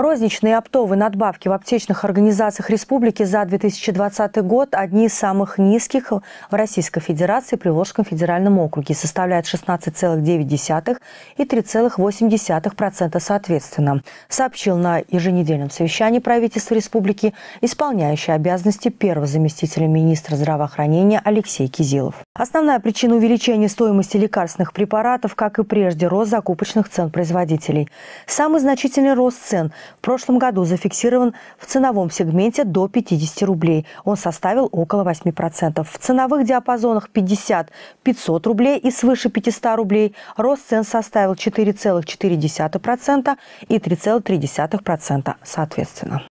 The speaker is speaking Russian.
Розничные оптовые надбавки в аптечных организациях республики за 2020 год одни из самых низких в Российской Федерации при Волжском федеральном округе. Составляют 16,9 и 3,8% соответственно, сообщил на еженедельном совещании правительства республики исполняющий обязанности первого заместителя министра здравоохранения Алексей Кизилов. Основная причина увеличения стоимости лекарственных препаратов, как и прежде, рост закупочных цен производителей. Самый значительный рост цен в прошлом году зафиксирован в ценовом сегменте до 50 рублей. Он составил около 8%. В ценовых диапазонах 50-500 рублей и свыше 500 рублей рост цен составил 4,4% и 3,3% соответственно.